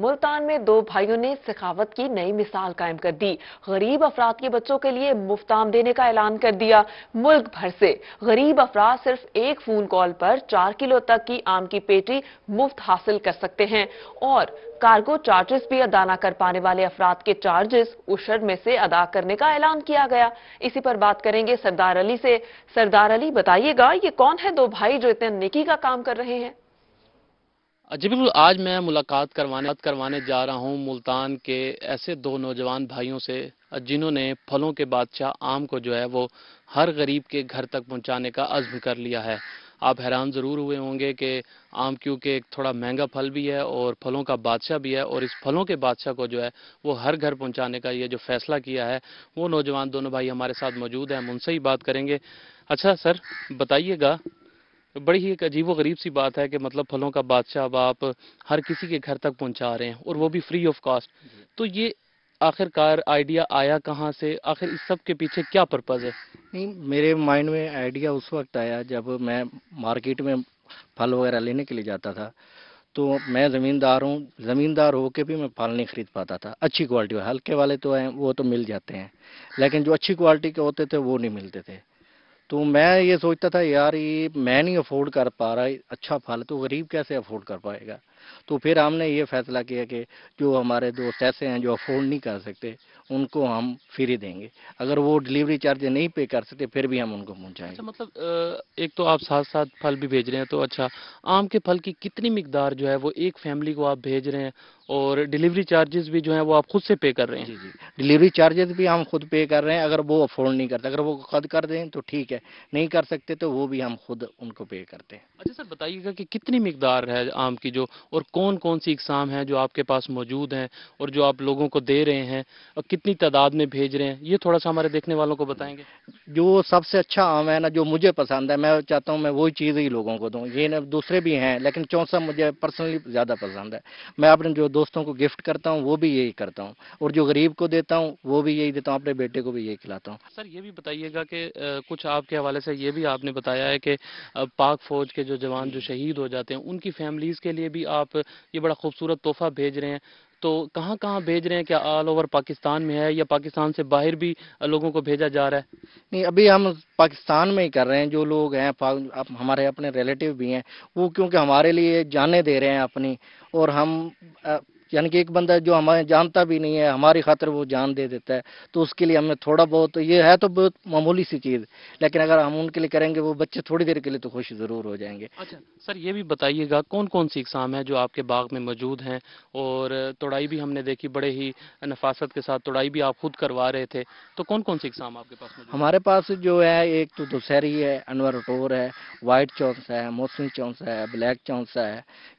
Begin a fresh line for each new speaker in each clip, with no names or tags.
मुल्तान में दो भाइयों ने सखावत की नई मिसाल कायम कर दी गरीब अफराद के बच्चों के लिए मुफ्त आम देने का ऐलान कर दिया मुल्क भर से गरीब अफराद सिर्फ एक फोन कॉल पर चार किलो तक की आम की पेटी मुफ्त हासिल कर सकते हैं और कार्गो चार्जेस भी अदा ना कर पाने वाले अफराद के चार्जेस उशर में से अदा करने का ऐलान किया गया इसी पर बात करेंगे सरदार अली से सरदार अली बताइएगा ये कौन है दो भाई जो इतने निकी का काम कर रहे हैं जी बिल्कुल आज मैं मुलाकात करवाने करवाने जा रहा हूँ मुल्तान के ऐसे दो नौजवान भाइयों से जिन्होंने फलों के बादशाह आम को जो है वो हर गरीब के घर तक पहुँचाने का अज़्म कर लिया है आप हैरान ज़रूर हुए होंगे कि आम क्योंकि एक थोड़ा महंगा फल भी है और फलों का बादशाह भी है और इस फलों के बादशाह को जो है वो हर घर पहुँचाने का ये जो फैसला किया है वो नौजवान दोनों भाई हमारे साथ मौजूद हैं हम उनसे ही बात करेंगे अच्छा सर बताइएगा बड़ी ही एक अजीब गरीब सी बात है कि मतलब फलों का बादशाह अब आप हर किसी के घर तक पहुंचा रहे हैं और वो भी फ्री ऑफ कॉस्ट तो ये आखिरकार आइडिया आया कहाँ से आखिर इस सब के पीछे क्या पर्पज़ है
नहीं मेरे माइंड में आइडिया उस वक्त आया जब मैं मार्केट में फल वगैरह लेने के लिए जाता था तो मैं ज़मींदार हूँ ज़मींदार होकर भी मैं फल नहीं ख़रीद पाता था अच्छी क्वालिटी हल्के वाले तो हैं वो तो मिल जाते हैं लेकिन जो अच्छी क्वालिटी के होते थे वो नहीं मिलते थे तो मैं ये सोचता था यार ये मैं नहीं अफोर्ड कर पा रहा अच्छा फल तो गरीब कैसे अफोर्ड कर पाएगा तो फिर हमने ये फैसला किया कि जो हमारे दोस्त ऐसे हैं जो अफोर्ड नहीं कर सकते उनको हम फ्री देंगे
अगर वो डिलीवरी चार्ज नहीं पे कर सकते फिर भी हम उनको पहुँचाएंगे अच्छा मतलब एक तो आप साथ साथ फल भी भेज रहे हैं तो अच्छा आम के फल की कितनी मकदार जो है वो एक फैमिली को आप भेज रहे हैं और डिलीवरी चार्जेस भी जो है वो आप खुद से पे कर रहे हैं जी जी
डिलीवरी चार्जेस भी हम खुद पे कर रहे हैं अगर वो अफोर्ड नहीं करते अगर वो खुद कर दें तो ठीक है नहीं कर सकते तो वो भी हम खुद उनको पे करते
हैं अच्छा सर बताइएगा कि कितनी मकदार है आम की जो और कौन कौन सी इकसाम है जो आपके पास मौजूद हैं और जो आप लोगों को दे रहे हैं और कितनी तादाद में भेज रहे हैं ये थोड़ा सा हमारे देखने वालों को बताएंगे
जो सबसे अच्छा आम है ना जो मुझे पसंद है मैं चाहता हूँ मैं वही चीज़ ही लोगों को दूँ ये ना दूसरे भी हैं लेकिन चौंसा मुझे पर्सनली ज़्यादा पसंद है मैं अपने जो दोस्तों को गिफ्ट करता हूँ वो भी यही करता हूँ और जो गरीब को देता हूँ वो भी यही देता हूँ अपने बेटे को भी यही खिलाता हूँ
सर ये भी बताइएगा कि कुछ आपके हवाले से ये भी आपने बताया है कि पाक फ़ौज के जो जवान जो शहीद हो जाते हैं उनकी फैमिलीज़ के लिए भी आप ये बड़ा खूबसूरत तोहफा भेज रहे हैं तो कहाँ कहाँ भेज रहे हैं क्या ऑल ओवर पाकिस्तान में है या पाकिस्तान से बाहर भी लोगों को भेजा जा रहा है नहीं अभी हम पाकिस्तान में ही कर रहे हैं जो लोग हैं हमारे अपने
रिलेटिव भी हैं वो क्योंकि हमारे लिए जाने दे रहे हैं अपनी और हम यानी कि एक बंदा जो हमें जानता भी नहीं है हमारी खातर वो जान दे देता है तो उसके लिए हमें थोड़ा बहुत ये है तो बहुत मामूली सी चीज़ लेकिन अगर हम उनके लिए करेंगे वो बच्चे थोड़ी देर के लिए तो खुश ज़रूर हो जाएंगे अच्छा
सर ये भी बताइएगा कौन कौन सी इकसाम है जो आपके बाग में मौजूद हैं और तोड़ाई भी हमने देखी बड़े ही नफासत के साथ तोड़ाई भी आप खुद करवा रहे थे तो कौन कौन सी इकसाम आपके
पास हमारे पास जो है एक तो दुशहरी है अनवर टोर है व्हाइट चौंस है मौसमी चौंस है ब्लैक चौंस है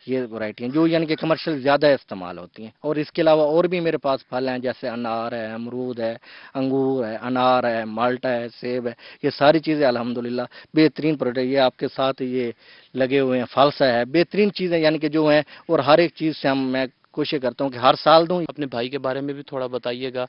ये वराइटियाँ जो यानी कि कमर्शल ज़्यादा इस्तेमाल हो होती हैं और इसके अलावा और भी मेरे पास फल हैं जैसे अनार है अमरूद है अंगूर है अनार है माल्टा है सेब है ये सारी चीज़ें अलहमदिल्ला बेहतरीन प्रोडक्ट ये आपके साथ ये लगे हुए हैं फालसा है बेहतरीन चीज़ें यानी कि जो हैं और हर एक चीज़ से हम मैं कोशिश
करता हूँ कि हर साल दूँ अपने भाई के बारे में भी थोड़ा बताइएगा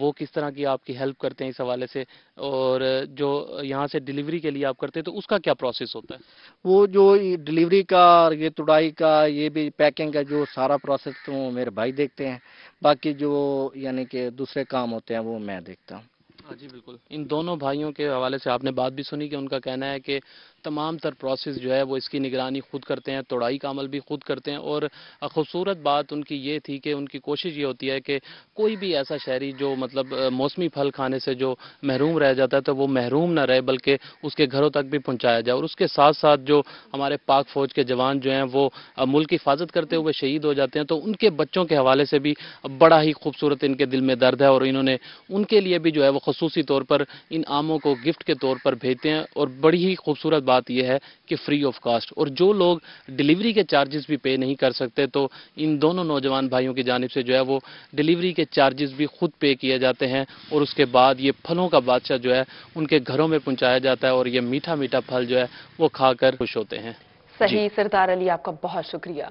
वो किस तरह की आपकी हेल्प करते हैं इस हवाले से और जो यहाँ से डिलीवरी के लिए आप करते हैं तो उसका क्या प्रोसेस होता है
वो जो डिलीवरी का और ये तुड़ाई का ये भी पैकिंग का जो सारा प्रोसेस तो मेरे भाई देखते हैं बाकी जो यानी कि दूसरे काम होते हैं वो मैं देखता हूँ
हाँ जी बिल्कुल इन दोनों भाइयों के हवाले से आपने बात भी सुनी कि उनका कहना है कि तमाम तर प्रोसेस जो है वो इसकी निगरानी खुद करते हैं तोड़ाई का अमल भी खुद करते हैं और खूबसूरत बात उनकी ये थी कि उनकी कोशिश ये होती है कि कोई भी ऐसा शहरी जो मतलब मौसमी फल खाने से जो महरूम रह जाता है तो वो महरूम ना रहे बल्कि उसके घरों तक भी पहुँचाया जाए और उसके साथ साथ जो हमारे पाक फ़ौज के जवान जो हैं वो मुल्क की हिफाजत करते हुए शहीद हो जाते हैं तो उनके बच्चों के हवाले से भी बड़ा ही खूबसूरत इनके दिल में दर्द है और इन्होंने उनके लिए भी जो है वो खसूसी तौर पर इन आमों को गिफ्ट के तौर पर भेजते हैं और बड़ी ही खूबसूरत बात यह है कि फ्री ऑफ कास्ट और जो लोग डिलीवरी के चार्जेस भी पे नहीं कर सकते तो इन दोनों नौजवान भाइयों की जानब से जो है वो डिलीवरी के चार्जेस भी खुद पे किए जाते हैं और उसके बाद ये फलों का बादशाह जो है उनके घरों में पहुँचाया जाता है और ये मीठा मीठा फल जो है वो खाकर खुश होते हैं सही सरदार अली आपका बहुत शुक्रिया